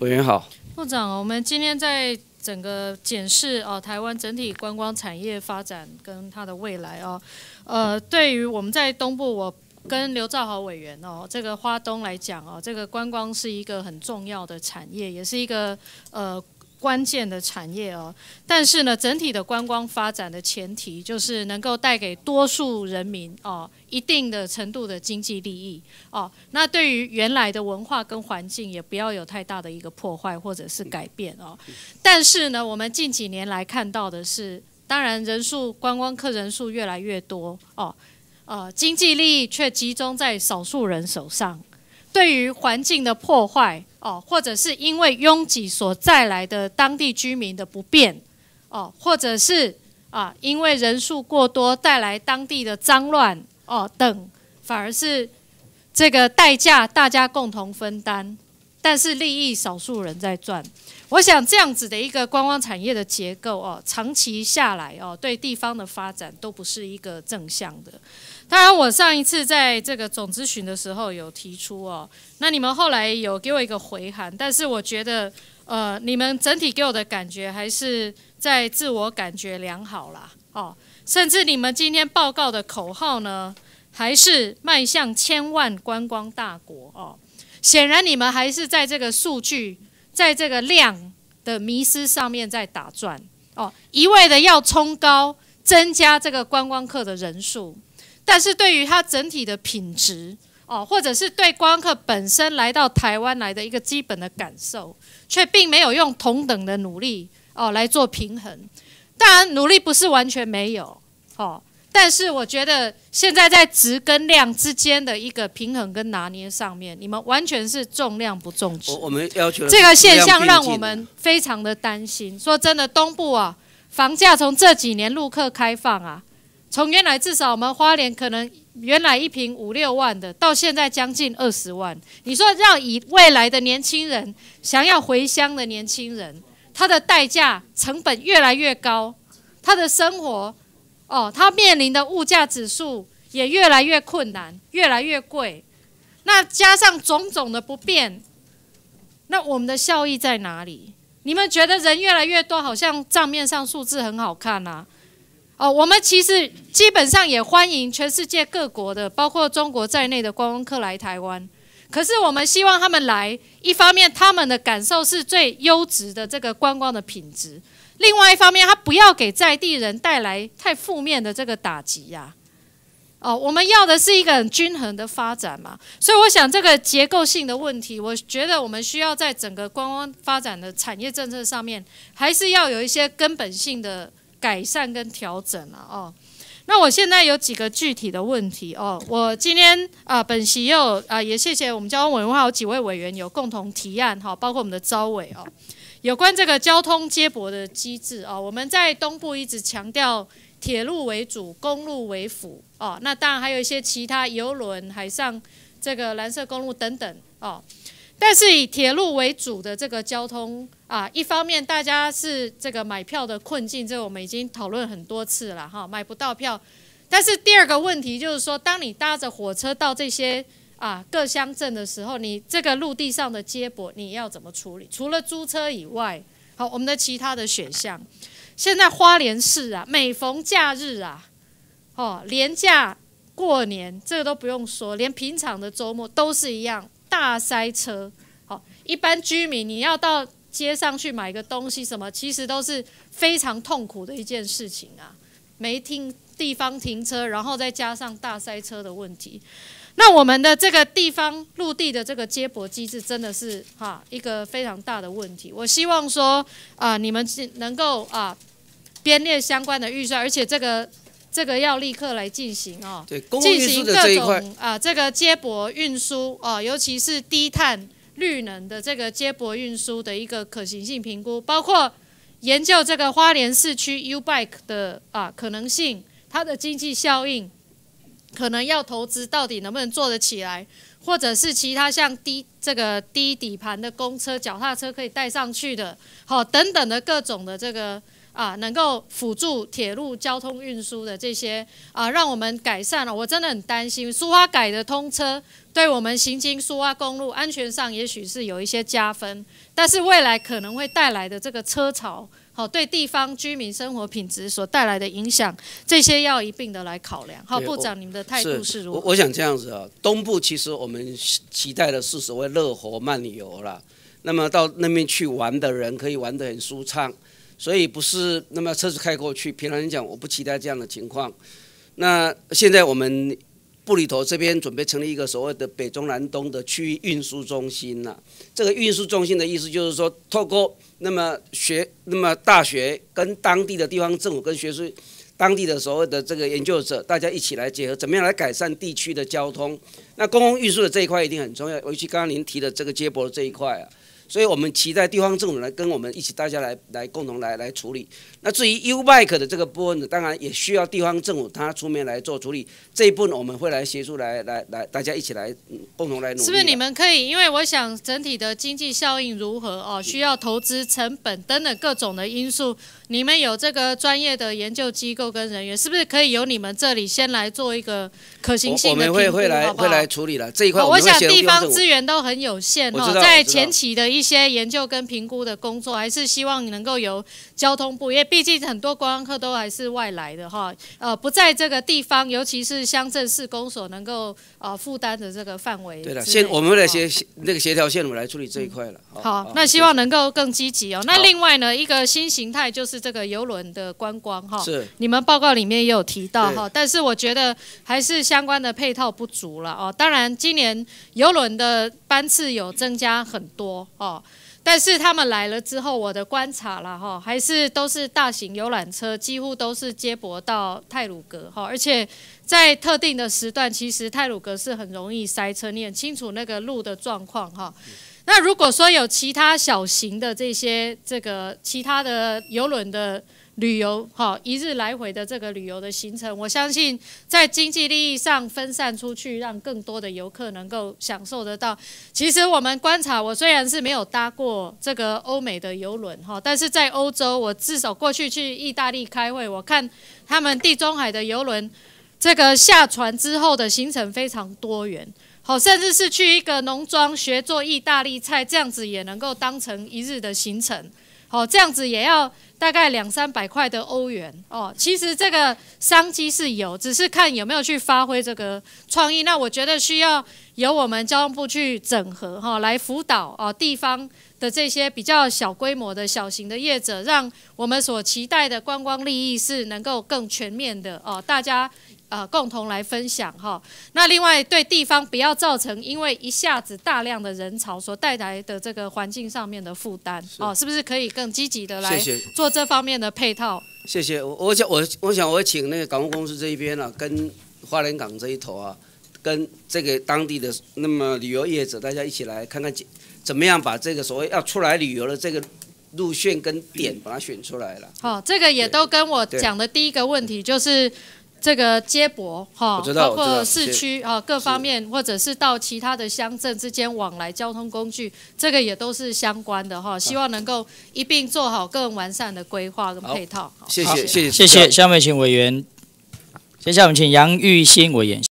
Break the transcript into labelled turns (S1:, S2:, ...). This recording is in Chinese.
S1: 委员好，
S2: 部长，我们今天在整个检视哦，台湾整体观光产业发展跟它的未来哦，呃，对于我们在东部，我跟刘兆豪委员哦，这个花东来讲哦，这个观光是一个很重要的产业，也是一个呃。关键的产业哦，但是呢，整体的观光发展的前提就是能够带给多数人民哦一定的程度的经济利益哦。那对于原来的文化跟环境，也不要有太大的一个破坏或者是改变哦。但是呢，我们近几年来看到的是，当然人数观光客人数越来越多哦，呃，经济利益却集中在少数人手上，对于环境的破坏。哦，或者是因为拥挤所带来的当地居民的不便，哦，或者是啊，因为人数过多带来当地的脏乱哦等，反而是这个代价大家共同分担。但是利益少数人在赚，我想这样子的一个观光产业的结构哦，长期下来哦，对地方的发展都不是一个正向的。当然，我上一次在这个总咨询的时候有提出哦，那你们后来有给我一个回函，但是我觉得呃，你们整体给我的感觉还是在自我感觉良好啦哦，甚至你们今天报告的口号呢，还是迈向千万观光大国哦。显然，你们还是在这个数据、在这个量的迷失上面在打转哦，一味的要冲高，增加这个观光客的人数，但是对于它整体的品质哦，或者是对观光客本身来到台湾来的一个基本的感受，却并没有用同等的努力哦来做平衡。当然，努力不是完全没有好。但是我觉得现在在值跟量之间的一个平衡跟拿捏上面，你们完全是重量不重
S1: 值。我们要求这个现象让我们
S2: 非常的担心。说真的，东部啊，房价从这几年陆客开放啊，从原来至少我们花莲可能原来一平五六万的，到现在将近二十万。你说让以未来的年轻人想要回乡的年轻人，他的代价成本越来越高，他的生活。哦，他面临的物价指数也越来越困难，越来越贵。那加上种种的不便，那我们的效益在哪里？你们觉得人越来越多，好像账面上数字很好看啊？哦，我们其实基本上也欢迎全世界各国的，包括中国在内的观光客来台湾。可是我们希望他们来，一方面他们的感受是最优质的这个观光的品质。另外一方面，他不要给在地人带来太负面的这个打击呀。哦，我们要的是一个很均衡的发展嘛。所以，我想这个结构性的问题，我觉得我们需要在整个观光发展的产业政策上面，还是要有一些根本性的改善跟调整了哦。那我现在有几个具体的问题哦。我今天啊，本席又啊，也谢谢我们交通委员会有几位委员有共同提案哈，包括我们的招委哦。有关这个交通接驳的机制啊，我们在东部一直强调铁路为主、公路为辅啊。那当然还有一些其他游轮、海上这个蓝色公路等等哦。但是以铁路为主的这个交通啊，一方面大家是这个买票的困境，这个我们已经讨论很多次了哈，买不到票。但是第二个问题就是说，当你搭着火车到这些。啊，各乡镇的时候，你这个陆地上的接驳你要怎么处理？除了租车以外，好，我们的其他的选项。现在花莲市啊，每逢假日啊，哦，连假过年这个都不用说，连平常的周末都是一样大塞车。好，一般居民你要到街上去买个东西什么，其实都是非常痛苦的一件事情啊。没停地方停车，然后再加上大塞车的问题。那我们的这个地方陆地的这个接驳机制真的是哈一个非常大的问题。我希望说啊，你们是能够啊编列相关的预算，而且这个这个要立刻来进行哦，进行各种啊这个接驳运输啊，尤其是低碳绿能的这个接驳运输的一个可行性评估，包括研究这个花莲市区 U bike 的啊可能性，它的经济效应。可能要投资，到底能不能做得起来，或者是其他像低这个低底盘的公车、脚踏车可以带上去的，好，等等的各种的这个啊，能够辅助铁路交通运输的这些啊，让我们改善了。我真的很担心苏花改的通车，对我们行经苏花公路安全上，也许是有一些加分，但是未来可能会带来的这个车潮。好，对地方居民生活品质所带来的影响，这些要一并的来考量。好，部长，你们的态度是？如我
S1: 我想这样子啊，东部其实我们期待的是所谓乐活慢游了，那么到那边去玩的人可以玩得很舒畅，所以不是那么车子开过去。平常人讲，我不期待这样的情况。那现在我们。布里头这边准备成立一个所谓的北中南东的区域运输中心呐，这个运输中心的意思就是说，透过那么学那么大学跟当地的地方政府跟学术当地的所谓的这个研究者，大家一起来结合，怎么样来改善地区的交通？那公共运输的这一块一定很重要，尤其刚刚您提的这个接驳的这一块啊。所以，我们期待地方政府来跟我们一起，大家来来共同来来处理。那至于 U Bike 的这个部分，呢，当然也需要地方政府他出面来做处理。这一步呢，我们会来协助来来来，大家一起来共同来努力。是不是你
S2: 们可以？因为我想整体的经济效应如何哦，需要投资成本等等各种的因素。你们有这个专业的研究机构跟人员，是不是可以由你们这里先来做一个可行性？我们会会来会来
S1: 处理了这一块。我想地方资
S2: 源都很有限哦，在前期的一。一些研究跟评估的工作，还是希望能够由交通部，因为毕竟很多观光客都还是外来的哈，呃，不在这个地方，尤其是乡镇市公所能够啊负担的这个范围。对的，现我
S1: 们来协那个协调线，我们来处理这一块了。好，那希望
S2: 能够更积极哦。那另外呢，一个新形态就是这个游轮的观光哈，是你们报告里面也有提到哈，但是我觉得还是相关的配套不足了哦。当然，今年游轮的。班次有增加很多哦，但是他们来了之后，我的观察了哈，还是都是大型游览车，几乎都是接驳到泰鲁格哈，而且在特定的时段，其实泰鲁格是很容易塞车，你很清楚那个路的状况哈。那如果说有其他小型的这些这个其他的游轮的旅游，哈，一日来回的这个旅游的行程，我相信在经济利益上分散出去，让更多的游客能够享受得到。其实我们观察，我虽然是没有搭过这个欧美的游轮，哈，但是在欧洲，我至少过去去意大利开会，我看他们地中海的游轮，这个下船之后的行程非常多元。好，甚至是去一个农庄学做意大利菜，这样子也能够当成一日的行程。好，这样子也要大概两三百块的欧元哦。其实这个商机是有，只是看有没有去发挥这个创意。那我觉得需要由我们交通部去整合哈，来辅导哦地方的这些比较小规模的小型的业者，让我们所期待的观光利益是能够更全面的哦，大家。啊，共同来分享哈。那另外，对地方不要造成因为一下子大量的人潮所带来的这个环境上面的负担哦，是不是可以更积极的来做这方面的配套？
S1: 谢谢。我我我我想我请那个港务公司这一边啊，跟花莲港这一头啊，跟这个当地的那么旅游业者，大家一起来看看怎怎么样把这个所谓要出来旅游的这个路线跟点把它选出来了。
S2: 好，这个也都跟我讲的第一个问题就是。这个接驳哈，包括市区啊各方面，或者是到其他的乡镇之间往来交通工具，这个也都是相关的哈。希望能够一并做好更完善的规划跟配套。谢谢谢谢谢谢。
S1: 下面请委员，接下来我们请杨玉新委员。